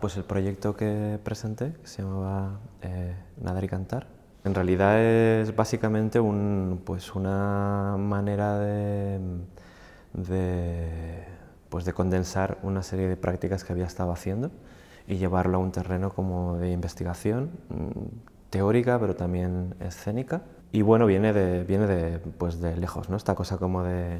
Pues el proyecto que presenté, que se llamaba eh, Nadar y Cantar, en realidad es básicamente un, pues una manera de, pues de condensar una serie de prácticas que había estado haciendo y llevarlo a un terreno como de investigación mm, teórica, pero también escénica. Y bueno, viene de, viene pues de lejos, ¿no? Esta cosa como de,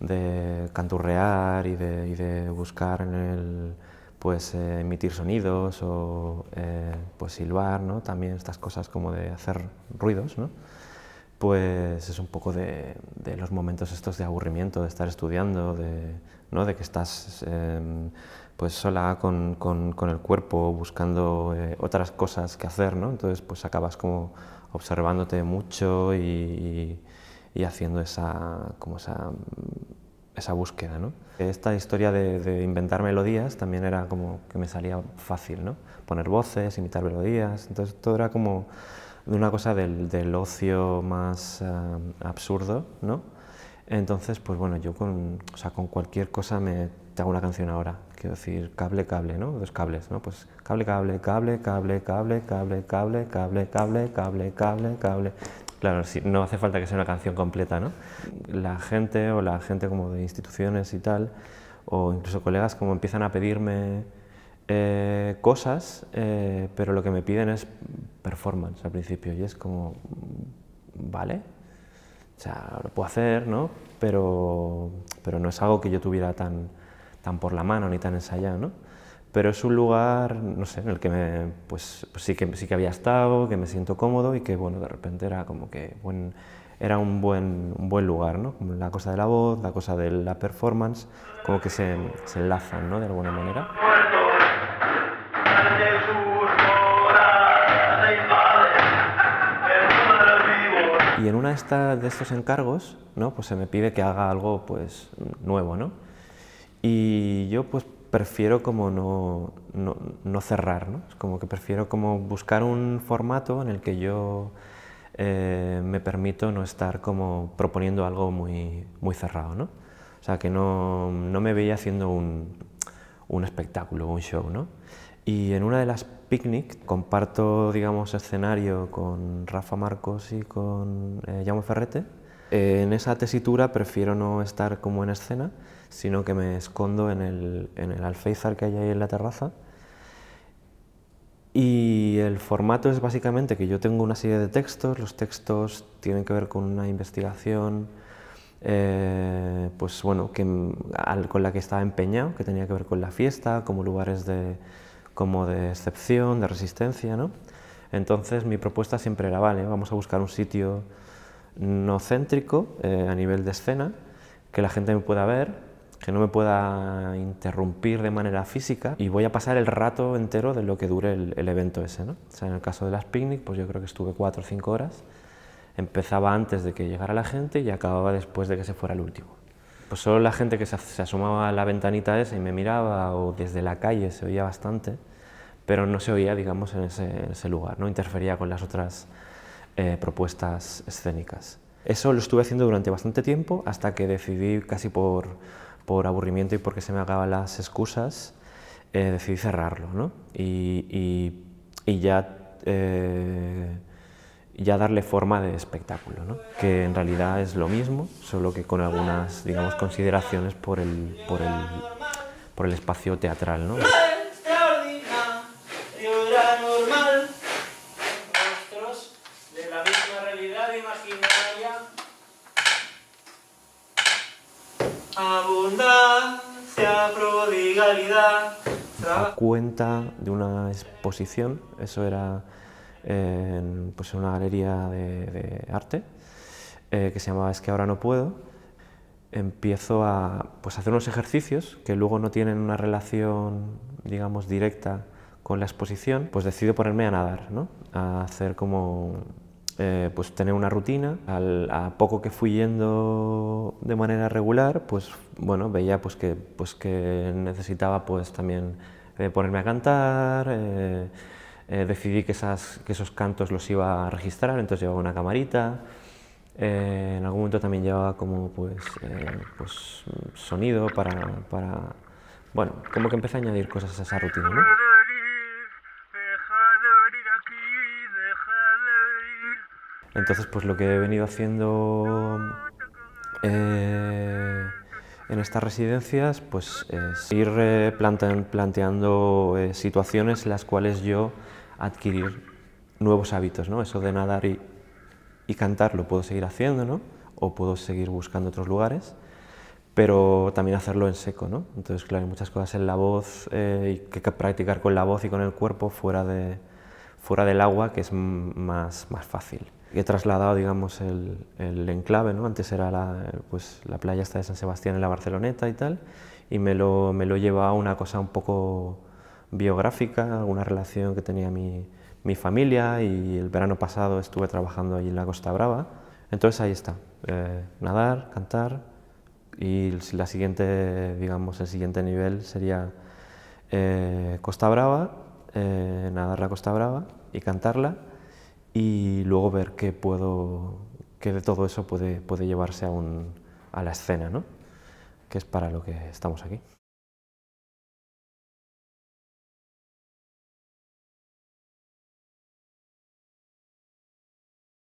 de canturrear y de, y de buscar en el pues eh, emitir sonidos o eh, pues silbar, ¿no? También estas cosas como de hacer ruidos, ¿no? Pues es un poco de, los momentos estos de aburrimiento, de estar estudiando, de, ¿no? de que estás em, pues sola con, el cuerpo, buscando eh, otras cosas que hacer, ¿no? Entonces pues acabas como observándote mucho y, haciendo esa, como esa esa búsqueda. ¿no? Esta historia de, inventar melodías también era como que me salía fácil, ¿no? poner voces, imitar melodías, entonces todo era como de una cosa del, ocio más absurdo. ¿no? Entonces, pues bueno, yo con, sea, con cualquier cosa me te hago una canción ahora, quiero decir cable, cable, ¿no? Dos cables, ¿no? Pues cable, cable, cable, cable, cable, cable, cable, cable, cable, cable, cable, cable. Claro, no hace falta que sea una canción completa, ¿no? La gente o la gente como de instituciones y tal, o incluso colegas como empiezan a pedirme eh, cosas, eh, pero lo que me piden es performance al principio y es como, mm, vale, o sea, lo puedo hacer, ¿no? Pero, pero no es algo que yo tuviera tan, tan por la mano ni tan ensayado, ¿no? pero es un lugar, no sé, en el que me, pues, pues, sí, que, sí que había estado, que me siento cómodo y que, bueno, de repente era como que buen, era un buen, un buen lugar, ¿no? la cosa de la voz, la cosa de la performance, como que se, se enlazan, ¿no? De alguna manera. Y en una de, esta, de estos encargos, ¿no? Pues se me pide que haga algo, pues, nuevo, ¿no? Y yo, pues, prefiero como no, no, no cerrar, ¿no? Es como que prefiero como buscar un formato en el que yo eh, me permito no estar como proponiendo algo muy, muy cerrado, ¿no? O sea, que no, no me veía haciendo un, un espectáculo, un show, ¿no? Y en una de las picnic comparto, digamos, escenario con Rafa Marcos y con eh, Ferrete. en esa tesitura prefiero no estar como en escena, sino que me escondo en el, en alféizar que hay ahí en la terraza. Y el formato es básicamente que yo tengo una serie de textos, los textos tienen que ver con una investigación, eh, pues con la que estaba empeñado, que tenía que ver con la fiesta, como lugares de, como de excepción, de resistencia, Entonces mi propuesta siempre era, vale, vamos a buscar un sitio no céntrico eh, a nivel de escena, que la gente me pueda ver, que no me pueda interrumpir de manera física y voy a pasar el rato entero de lo que dure el, evento ese. ¿no? O sea, en el caso de las picnic, pues yo creo que estuve cuatro o cinco horas. Empezaba antes de que llegara la gente y acababa después de que se fuera el último. Pues solo la gente que se, asomaba a la ventanita esa y me miraba o desde la calle se oía bastante, pero no se oía, digamos, en ese, lugar, no interfería con las otras eh, propuestas escénicas. Eso lo estuve haciendo durante bastante tiempo hasta que decidí casi por por aburrimiento y porque se me acaban las excusas, eh, decidí cerrarlo, ¿no? Y, ya, eh, ya darle forma de espectáculo, ¿no? Que en realidad es lo mismo, solo que con algunas, digamos, consideraciones por el, por el, espacio teatral, abundancia, prodigalidad. Cuenta de una exposición, eso era en, pues en una galería de, arte eh, que se llamaba Es que ahora no puedo. Empiezo a pues, hacer unos ejercicios que luego no tienen una relación, digamos, directa con la exposición, pues decido ponerme a nadar, ¿no? a hacer como eh, pues tener una rutina. a poco que fui yendo de manera regular, pues bueno, veía pues que, pues, necesitaba pues también eh, ponerme a cantar, eh, decidí que, esos cantos los iba a registrar, entonces llevaba una camarita, en algún momento también llevaba como pues, pues, sonido para, para, Bueno, como que empecé a añadir cosas a esa rutina, Entonces, pues lo que he venido haciendo eh, en estas residencias, pues es ir eh, planteando eh, situaciones en las cuales yo adquirir nuevos hábitos, ¿no? Eso de nadar y, cantar lo puedo seguir haciendo, ¿no? O puedo seguir buscando otros lugares, pero también hacerlo en seco, ¿no? Entonces, claro, hay muchas cosas en la voz y que, que practicar con la voz y con el cuerpo fuera, de, fuera del agua que es más, más fácil. He trasladado, digamos, el, enclave, Antes era pues, la, playa esta de San Sebastián en la Barceloneta y tal, y me lo, me lo lleva a una cosa un poco biográfica, alguna relación que tenía mi, mi familia y el verano pasado estuve trabajando allí en la Costa Brava. Entonces ahí está, eh, nadar, cantar y la siguiente, digamos, el siguiente nivel sería eh, Costa Brava, eh, nadar la Costa Brava y cantarla y luego ver qué puedo, de todo eso puede, puede llevarse a, a la escena, ¿no? que es para lo que estamos aquí.